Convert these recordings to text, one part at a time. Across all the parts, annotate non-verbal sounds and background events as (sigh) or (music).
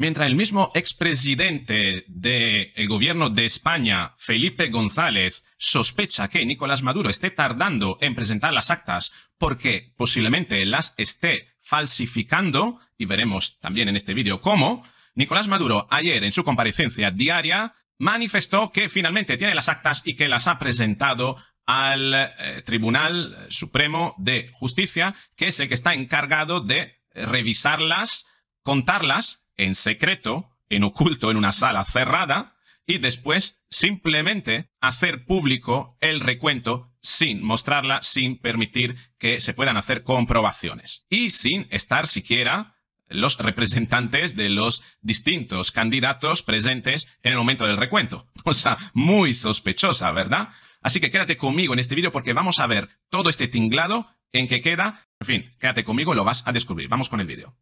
Mientras el mismo expresidente del gobierno de España, Felipe González, sospecha que Nicolás Maduro esté tardando en presentar las actas porque posiblemente las esté falsificando, y veremos también en este vídeo cómo, Nicolás Maduro ayer en su comparecencia diaria manifestó que finalmente tiene las actas y que las ha presentado al eh, Tribunal Supremo de Justicia, que es el que está encargado de revisarlas, contarlas en secreto, en oculto, en una sala cerrada, y después simplemente hacer público el recuento sin mostrarla, sin permitir que se puedan hacer comprobaciones y sin estar siquiera los representantes de los distintos candidatos presentes en el momento del recuento. Cosa (laughs) muy sospechosa, ¿verdad? Así que quédate conmigo en este vídeo porque vamos a ver todo este tinglado en que queda. En fin, quédate conmigo, y lo vas a descubrir. Vamos con el vídeo.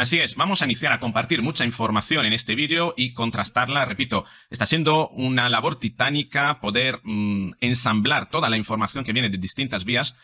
Así es, vamos a iniciar a compartir mucha información en este vídeo y contrastarla, repito, está siendo una labor titánica poder mm, ensamblar toda la información que viene de distintas vías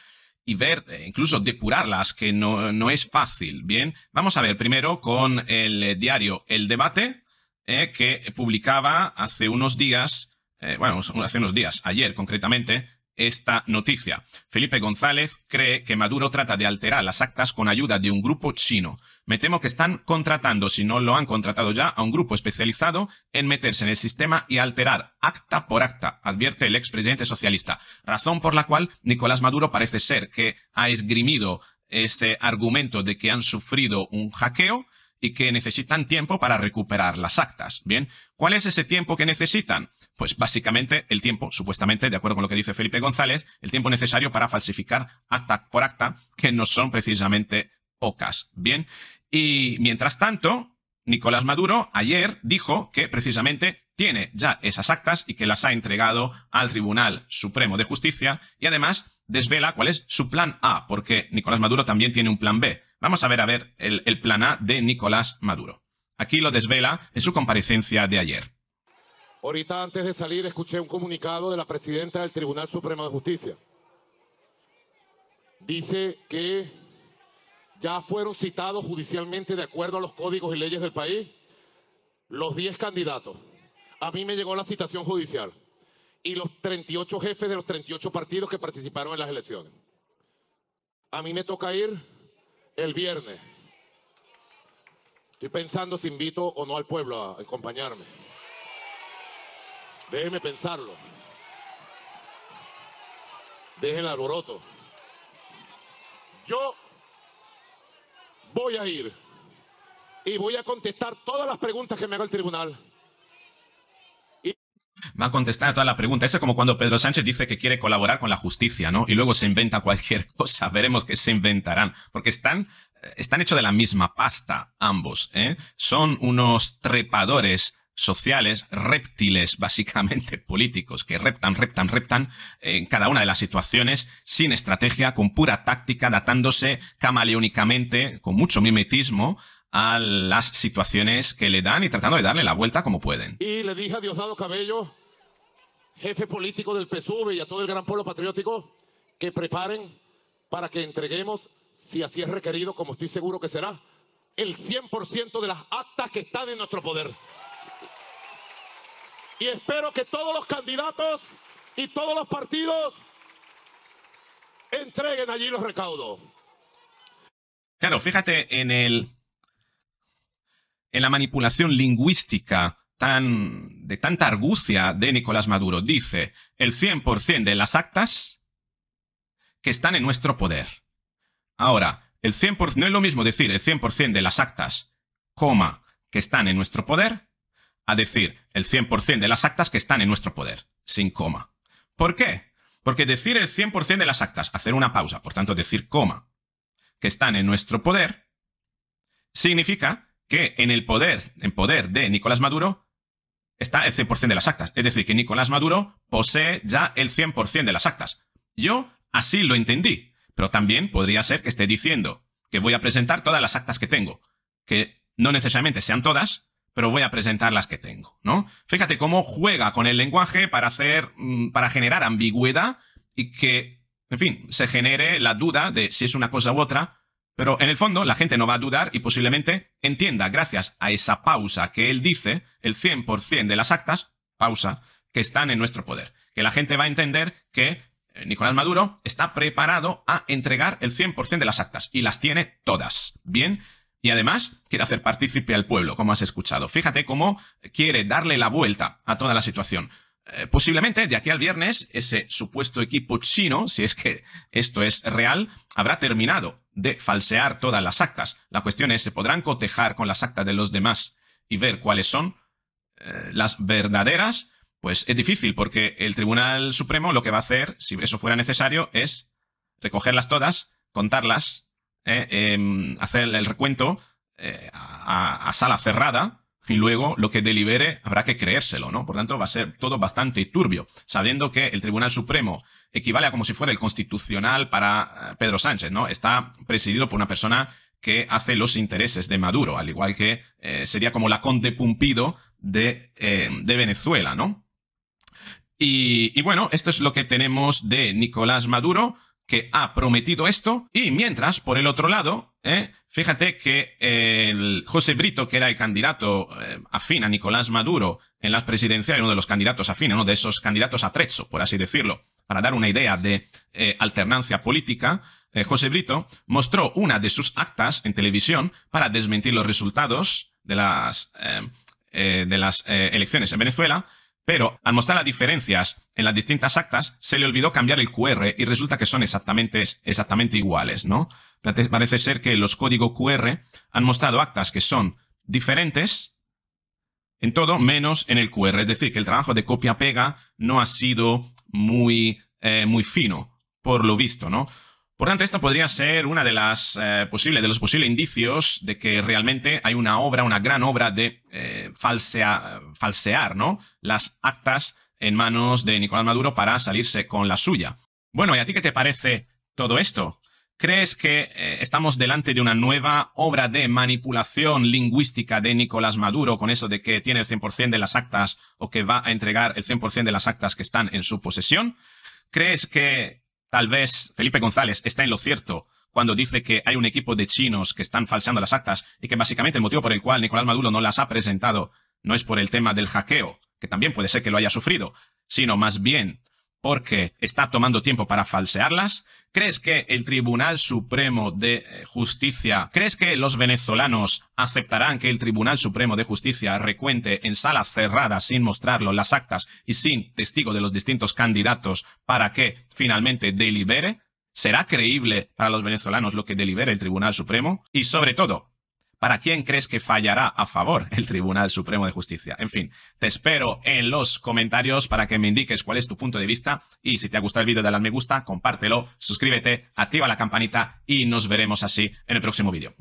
y ver, eh, incluso depurarlas, que no, es fácil, ¿bien? Vamos a ver primero con el eh, diario El Debate, eh, que publicaba hace unos días, bueno, hace unos días, ayer concretamente, esta noticia. Felipe González cree que Maduro trata de alterar las actas con ayuda de un grupo chino. Me temo que están contratando, si no lo han contratado ya, a un grupo especializado en meterse en el sistema y alterar acta por acta, advierte el expresidente socialista. Razón por la cual Nicolás Maduro parece ser que ha esgrimido ese argumento de que han sufrido un hackeo y que necesitan tiempo para recuperar las actas. Bien, ¿cuál es ese tiempo que necesitan? Pues básicamente el tiempo, supuestamente, de acuerdo con lo que dice Felipe González, el tiempo necesario para falsificar acta por acta, que no son precisamente pocas. Bien, y mientras tanto, Nicolás Maduro ayer dijo que precisamente tiene ya esas actas y que las ha entregado al Tribunal Supremo de Justicia y además desvela cuál es su plan A, porque Nicolás Maduro también tiene un plan B. Vamos a ver a ver el, el plan A de Nicolás Maduro. Aquí lo desvela en su comparecencia de ayer. Ahorita antes de salir escuché un comunicado de la presidenta del Tribunal Supremo de Justicia. Dice que ya fueron citados judicialmente de acuerdo a los códigos y leyes del país los 10 candidatos. A mí me llegó la citación judicial y los 38 jefes de los 38 partidos que participaron en las elecciones. A mí me toca ir el viernes. Estoy pensando si invito o no al pueblo a acompañarme. Déjenme pensarlo. Dejen alboroto. Yo voy a ir y voy a contestar todas las preguntas que me haga el tribunal. Va a contestar a todas las preguntas. Esto es como cuando Pedro Sánchez dice que quiere colaborar con la justicia, ¿no? Y luego se inventa cualquier (laughs) cosa. Veremos qué se inventarán. Porque están eh, están hechos de la misma pasta, ambos. ¿eh? Son unos trepadores sociales, reptiles básicamente (laughs) políticos que reptan, reptan, reptan eh, en cada una de las situaciones sin estrategia, con pura táctica, datándose camaleónicamente, con mucho mimetismo a las situaciones que le dan y tratando de darle la vuelta como pueden. Y le dije a Diosdado Cabello, jefe político del PSUV y a todo el gran pueblo patriótico, que preparen para que entreguemos, si así es requerido, como estoy seguro que será, el 100% de las actas que están en nuestro poder. Y espero que todos los candidatos y todos los partidos entreguen allí los recaudos. Claro, fíjate en el. en la manipulación lingüística tan. de tanta argucia de Nicolás Maduro. Dice: el 100% de las actas que están en nuestro poder. Ahora, el 100%, no es lo mismo decir el 100% de las actas, coma, que están en nuestro poder, a decir el 100% de las actas que están en nuestro poder, sin coma. ¿Por qué? Porque decir el 100% de las actas, hacer una pausa, por tanto decir coma, que están en nuestro poder, significa que en el poder, en poder de Nicolás Maduro, está el 100% de las actas. Es decir, que Nicolás Maduro posee ya el 100% de las actas. Yo así lo entendí, pero también podría ser que esté diciendo que voy a presentar todas las actas que tengo, que no necesariamente sean todas, pero voy a presentar las que tengo, ¿no? Fíjate cómo juega con el lenguaje para hacer, mm, para generar ambigüedad y que, en fin, se genere la duda de si es una cosa u otra, pero en el fondo la gente no va a dudar y posiblemente entienda, gracias a esa pausa que él dice, el 100% de las actas, pausa, que están en nuestro poder. Que la gente va a entender que eh, Nicolás Maduro está preparado a entregar el 100% de las actas y las tiene todas. Bien, y además quiere hacer partícipe al pueblo, como has escuchado. Fíjate cómo quiere darle la vuelta a toda la situación. Eh, posiblemente de aquí al viernes ese supuesto equipo chino, si es que esto es real, habrá terminado de falsear todas las actas. La cuestión es, ¿se podrán cotejar con las actas de los demás y ver cuáles son eh, las verdaderas? Pues es difícil porque el Tribunal Supremo lo que va a hacer, si eso fuera necesario, es recogerlas todas, contarlas eh, em, hacer el, recuento eh, a, sala cerrada, y luego lo que delibere habrá que creérselo, ¿no? Por tanto, va a ser todo bastante turbio, sabiendo que el Tribunal Supremo equivale a como si fuera el constitucional para eh, Pedro Sánchez, ¿no? Está presidido por una persona que hace los intereses de Maduro, al igual que sería como la Conde Pumpido de, Venezuela, ¿no? y, bueno, esto es lo que tenemos de Nicolás Maduro que ha prometido esto. Y mientras, por el otro lado, ¿eh? fíjate que el José Brito, que era el candidato eh, afín a Nicolás Maduro en las presidenciales, uno de los candidatos afín, uno de esos candidatos atrezo, por así decirlo, para dar una idea de eh, alternancia política, José Brito mostró una de sus actas en televisión para desmentir los resultados de las, de las elecciones en Venezuela pero, al mostrar las diferencias en las distintas actas, se le olvidó cambiar el QR y resulta que son exactamente, exactamente iguales, ¿no? Parece ser que los códigos QR han mostrado actas que son diferentes en todo menos en el QR. Es decir, que el trabajo de copia-pega no ha sido muy, eh, muy fino, por lo visto, ¿no? Por tanto, esto podría ser una de las eh, posibles, de los posibles indicios de que realmente hay una obra, una gran obra de eh, falsear, ¿no? Las actas en manos de Nicolás Maduro para salirse con la suya. Bueno, ¿y a ti qué te parece todo esto? ¿Crees que eh, estamos delante de una nueva obra de manipulación lingüística de Nicolás Maduro con eso de que tiene el 100% de las actas o que va a entregar el 100% de las actas que están en su posesión? ¿Crees que Tal vez Felipe González está en lo cierto cuando dice que hay un equipo de chinos que están falseando las actas y que básicamente el motivo por el cual Nicolás Maduro no las ha presentado no es por el tema del hackeo, que también puede ser que lo haya sufrido, sino más bien porque está tomando tiempo para falsearlas? ¿Crees que el Tribunal Supremo de eh, Justicia, crees que los venezolanos aceptarán que el Tribunal Supremo de Justicia recuente en salas cerradas sin mostrarlo las actas y sin testigo de los distintos candidatos para que finalmente delibere? ¿Será creíble para los venezolanos lo que delibere el Tribunal Supremo? Y sobre todo, ¿Para quién crees que fallará a favor el Tribunal Supremo de Justicia? En fin, te espero en los comentarios para que me indiques cuál es tu punto de vista y si te ha gustado el vídeo dale al me gusta, compártelo, suscríbete, activa la campanita y nos veremos así en el próximo vídeo.